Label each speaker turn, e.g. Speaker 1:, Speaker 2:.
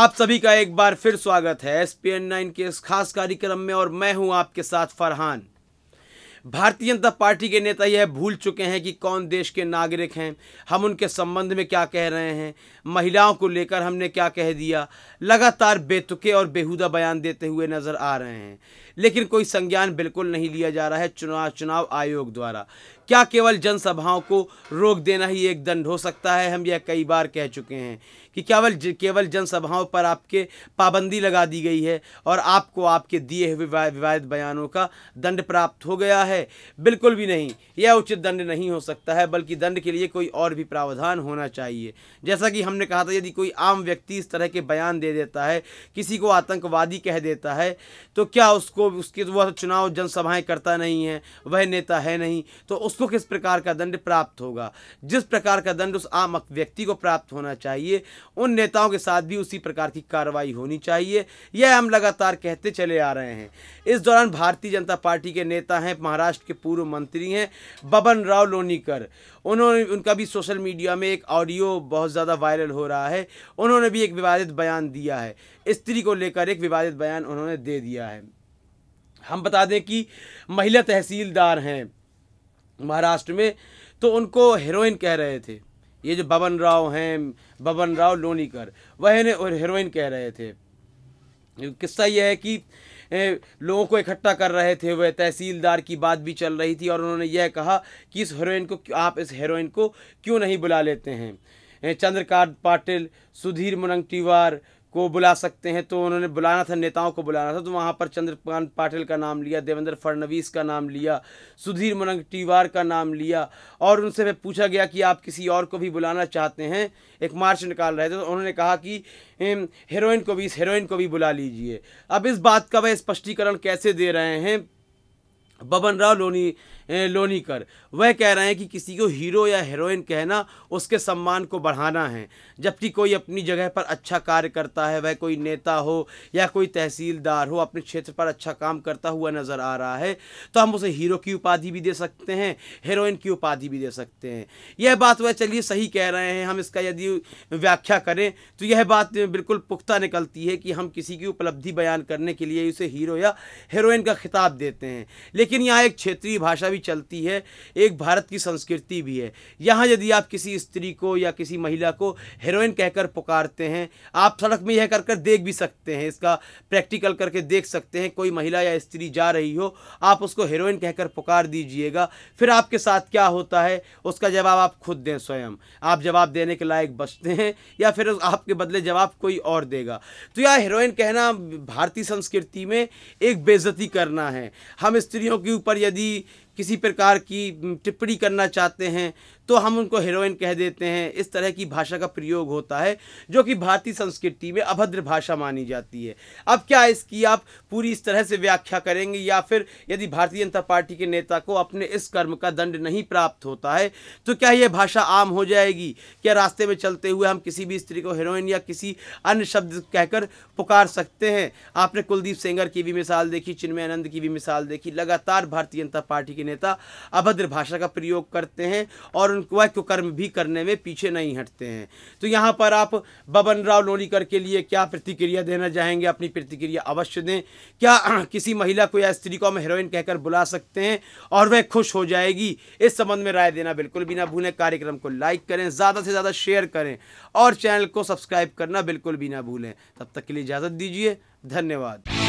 Speaker 1: आप सभी का एक बार फिर स्वागत है एस पी एन नाइन के इस खास कार्यक्रम में और मैं हूं आपके साथ फरहान भारतीय जनता पार्टी के नेता यह भूल चुके हैं कि कौन देश के नागरिक हैं हम उनके संबंध में क्या कह रहे हैं महिलाओं को लेकर हमने क्या कह दिया लगातार बेतुके और बेहुदा बयान देते हुए नज़र आ रहे हैं लेकिन कोई संज्ञान बिल्कुल नहीं लिया जा रहा है चुनाव चुनाव आयोग द्वारा क्या केवल जनसभाओं को रोक देना ही एक दंड हो सकता है हम यह कई बार कह चुके हैं कि केवल केवल जनसभाओं पर आपके पाबंदी लगा दी गई है और आपको आपके दिए हुए विवादित बयानों का दंड प्राप्त हो गया है बिल्कुल भी नहीं यह उचित दंड नहीं हो सकता है बल्कि दंड के लिए कोई और भी प्रावधान होना चाहिए जैसा कि हमने कहा था यदि कोई आम व्यक्ति इस तरह के बयान दे देता है किसी को आतंकवादी कह देता है तो क्या उसको उसके तो वह चुनाव जनसभाएं करता नहीं है वह नेता है नहीं तो उसको किस प्रकार का दंड प्राप्त होगा जिस प्रकार का दंड उस आम व्यक्ति को प्राप्त होना चाहिए उन नेताओं के साथ भी उसी प्रकार की कार्रवाई होनी चाहिए यह हम लगातार कहते चले आ रहे हैं इस दौरान भारतीय जनता पार्टी के नेता हैं महाराष्ट्र के पूर्व मंत्री हैं बबन राव लोनीकर उन्होंने उनका भी सोशल मीडिया में एक ऑडियो बहुत ज़्यादा वायरल हो रहा है उन्होंने भी एक विवादित बयान दिया है स्त्री को लेकर एक विवादित बयान उन्होंने दे दिया है हम बता दें कि महिला तहसीलदार हैं महाराष्ट्र में तो उनको हेरोइन कह रहे थे ये जो बबन राव हैं बबन राव लोनीकर वह और हेरोइन कह रहे थे किस्सा यह है कि लोगों को इकट्ठा कर रहे थे वह तहसीलदार की बात भी चल रही थी और उन्होंने यह कहा कि इस हेरोइन को आप इस हेरोइन को क्यों नहीं बुला लेते हैं चंद्रकांत पाटिल सुधीर मुनंगटीवार को बुला सकते हैं तो उन्होंने बुलाना था नेताओं को बुलाना था तो वहाँ पर चंद्रकांत पाटिल का नाम लिया देवेंद्र फडणवीस का नाम लिया सुधीर मुनंग टीवार का नाम लिया और उनसे पूछा गया कि आप किसी और को भी बुलाना चाहते हैं एक मार्च निकाल रहे थे तो उन्होंने कहा कि हीरोइन को भी इस हीरोइन को भी बुला लीजिए अब इस बात का वह स्पष्टीकरण कैसे दे रहे हैं बबन राव लोनी लोनीकर वह कह रहे हैं कि किसी को हीरो या हीरोइन कहना उसके सम्मान को बढ़ाना है जबकि कोई अपनी जगह पर अच्छा कार्य करता है वह कोई नेता हो या कोई तहसीलदार हो अपने क्षेत्र पर अच्छा काम करता हुआ नज़र आ रहा है तो हम उसे हीरो की उपाधि भी दे सकते हैं हीरोइन की उपाधि भी दे सकते हैं यह बात वह चलिए सही कह रहे हैं हम इसका यदि व्याख्या करें तो यह बात बिल्कुल पुख्ता निकलती है कि हम किसी की उपलब्धि बयान करने के लिए उसे हीरो या हीरोइन का खिताब देते हैं लेकिन लेकिन यहाँ एक क्षेत्रीय भाषा भी चलती है एक भारत की संस्कृति भी है यहाँ यदि आप किसी स्त्री को या किसी महिला को हेरोइन कहकर पुकारते हैं आप सड़क में यह कर कर देख भी सकते हैं इसका प्रैक्टिकल करके देख सकते हैं कोई महिला या स्त्री जा रही हो आप उसको हेरोइन कहकर पुकार दीजिएगा फिर आपके साथ क्या होता है उसका जवाब आप खुद दें स्वयं आप जवाब देने के लायक बचते हैं या फिर आपके बदले जवाब कोई और देगा तो यह हेरोइन कहना भारतीय संस्कृति में एक बेजती करना है हम स्त्रियों के ऊपर यदि किसी प्रकार की टिप्पणी करना चाहते हैं तो हम उनको हीरोइन कह देते हैं इस तरह की भाषा का प्रयोग होता है जो कि भारतीय संस्कृति में अभद्र भाषा मानी जाती है अब क्या इसकी आप पूरी इस तरह से व्याख्या करेंगे या फिर यदि भारतीय जनता पार्टी के नेता को अपने इस कर्म का दंड नहीं प्राप्त होता है तो क्या यह भाषा आम हो जाएगी क्या रास्ते में चलते हुए हम किसी भी स्त्री को हीरोइन या किसी अन्य शब्द कहकर पुकार सकते हैं आपने कुलदीप सेंगर की भी मिसाल देखी चिन्मयानंद की भी मिसाल देखी लगातार भारतीय जनता पार्टी के नेता अभद्र भाषा का प्रयोग करते हैं और उनको कुकर्म भी करने में पीछे नहीं हटते हैं तो यहाँ पर आप बबन राव लोलीकर के लिए क्या प्रतिक्रिया देना चाहेंगे अपनी प्रतिक्रिया अवश्य दें क्या किसी महिला को या स्त्री को हम हेरोइन कहकर बुला सकते हैं और वह खुश हो जाएगी इस संबंध में राय देना बिल्कुल भी ना भूलें कार्यक्रम को लाइक करें ज़्यादा से ज़्यादा शेयर करें और चैनल को सब्सक्राइब करना बिल्कुल भी ना भूलें तब तक के लिए इजाज़त दीजिए धन्यवाद